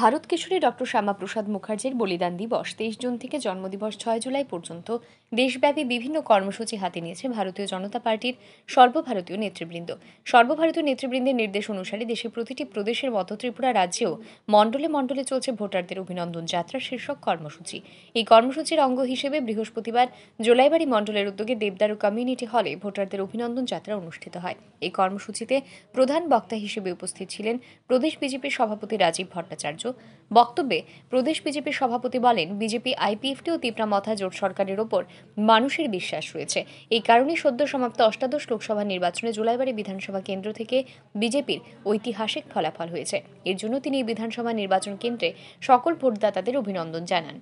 ভারত কিশোরী doctor Shyamaprasad মুখার্জির বলিদান দিবস তেইশ জুন থেকে জন্মদিবস ছয় জুলাই পর্যন্ত দেশব্যাপী বিভিন্ন কর্মসূচি হাতে নিয়েছে ভারতীয় জনতা পার্টির সর্বভারতীয় নেতৃবৃন্দ সর্বভারতীয় নেতৃবৃন্দের নির্দেশ অনুসারে দেশের প্রতিটি প্রদেশের মতো ত্রিপুরা রাজ্যেও মণ্ডলে মণ্ডলে চলছে ভোটারদের অভিনন্দন যাত্রা শীর্ষক কর্মসূচি এই কর্মসূচির অঙ্গ হিসেবে বৃহস্পতিবার জোলাইবাড়ি মণ্ডলের উদ্যোগে দেবদারু কমিউনিটি হলে ভোটারদের অভিনন্দন যাত্রা অনুষ্ঠিত হয় এই কর্মসূচিতে প্রধান বক্তা হিসেবে উপস্থিত ছিলেন প্রদেশ বিজেপির সভাপতি রাজীব ভট্টাচার্য ভট্টাচার্য বক্তব্যে প্রদেশ বিজেপির সভাপতি বলেন বিজেপি আইপিএফটি ও তিপ্রা মথা জোট সরকারের ওপর মানুষের বিশ্বাস রয়েছে এই কারণে সদ্য সমাপ্ত অষ্টাদশ লোকসভা নির্বাচনে জুলাইবারে বিধানসভা কেন্দ্র থেকে বিজেপির ঐতিহাসিক ফলাফল হয়েছে এর জন্য তিনি এই বিধানসভা নির্বাচন কেন্দ্রে সকল ভোটদাতাদের অভিনন্দন জানান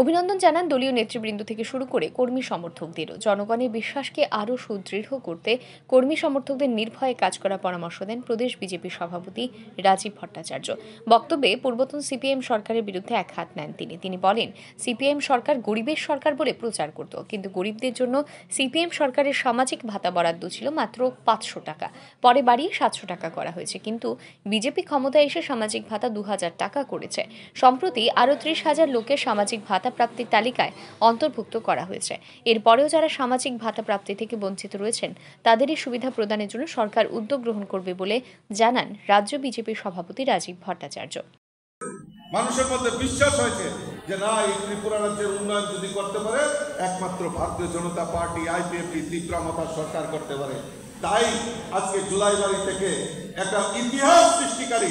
অভিনন্দন জানান দলীয় নেতৃবৃন্দ থেকে শুরু করে কর্মী সমর্থকদেরও জনগণের বিশ্বাসকে আরও সুদৃঢ় করতে কর্মী সমর্থকদের নির্ভয়ে কাজ করার পরামর্শ দেন প্রদেশ বিজেপি সভাপতি রাজীব ভট্টাচার্য বক্তব্যে পূর্বতন সিপিএম সরকারের বিরুদ্ধে এক হাত নেন তিনি তিনি বলেন সিপিএম সরকার গরিবের সরকার বলে প্রচার করত কিন্তু গরিবদের জন্য সিপিএম সরকারের সামাজিক ভাতা বরাদ্দ ছিল মাত্র পাঁচশো টাকা পরে বাড়িয়ে সাতশো টাকা করা হয়েছে কিন্তু বিজেপি ক্ষমতায় এসে সামাজিক ভাতা দু টাকা করেছে সম্প্রতি আরও ত্রিশ হাজার লোকের সামাজিক ভাতা ভাতা প্রাপ্তির তালিকায় অন্তর্ভুক্ত করা হয়েছে এরপরেও যারা সামাজিক ভাতা প্রাপ্তি থেকে বঞ্চিত রয়েছেন তাদেরই সুবিধা প্রদানের জন্য সরকার উদ্যোগ গ্রহণ করবে বলে জানান রাজ্য বিজেপির সভাপতি রাজীব ভট্টাচার্য মানুষের মধ্যে বিশ্বাস হয়েছে যে না এই ত্রিপুরা রাজ্যের উন্নয়ন যদি করতে পারে একমাত্র ভারতীয় জনতা পার্টি আইপিএফটি তীব্রামতার সরকার করতে পারে তাই আজকে জুলাই বাড়ি থেকে একটা ইতিহাস সৃষ্টিকারী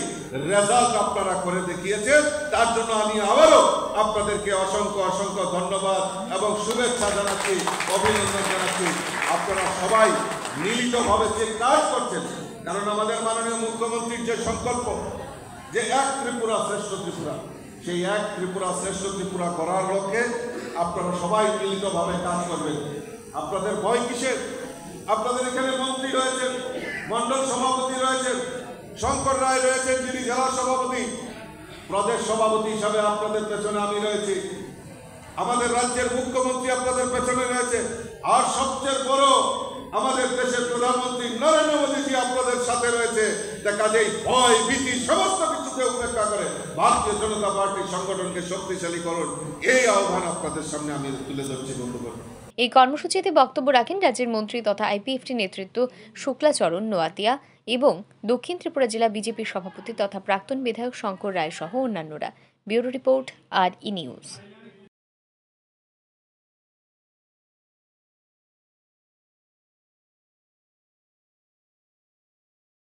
রেজাল্ট আপনারা করে দেখিয়েছেন তার জন্য আমি আবারও আপনাদেরকে অসংখ্য অসংখ্য ধন্যবাদ এবং শুভেচ্ছা জানাচ্ছি অভিনন্দন জানাচ্ছি আপনারা সবাই মিলিতভাবে যে কাজ করছেন কারণ আমাদের মাননীয় মুখ্যমন্ত্রীর যে সংকল্প যে এক ত্রিপুরা শ্রেষ্ঠ ত্রিপুরা সেই এক ত্রিপুরা শ্রেষ্ঠ ত্রিপুরা করার লক্ষ্যে আপনারা সবাই মিলিতভাবে কাজ করবেন আপনাদের ভয় কিসের আপনাদের এখানে মন্ত্রী রয়েছেন মন্ডল সভাপতি রয়েছেন শঙ্কর রায় রয়েছেন যিনি জেলা সভাপতি প্রদেশ সভাপতি হিসাবে আপনাদের পেছনে আমি রয়েছি আমাদের রাজ্যের মুখ্যমন্ত্রী আপনাদের পেছনে রয়েছে আর সবচেয়ে বড় আমাদের দেশের প্রধানমন্ত্রী নরেন্দ্র মোদীজি আপনাদের সাথে রয়েছে কাজেই ভয় ভীতি ভারতীয় জনতা পার্টির সংগঠনকে শক্তিশালী করুন এই আহ্বান আপনাদের সামনে আমি তুলে ধরছি বন্ধুগণ এই কর্মসূচিতে বক্তব্য রাখেন রাজ্যের মন্ত্রী তথা আইপিএফটি নেতৃত্ব শুক্লাচরণ নোয়াতিয়া এবং দক্ষিণ ত্রিপুরা জেলা বিজেপির সভাপতি তথা প্রাক্তন বিধায়ক শঙ্কর রায় সহ অন্যান্যরা ব্যুরো রিপোর্ট আর ই নিউজ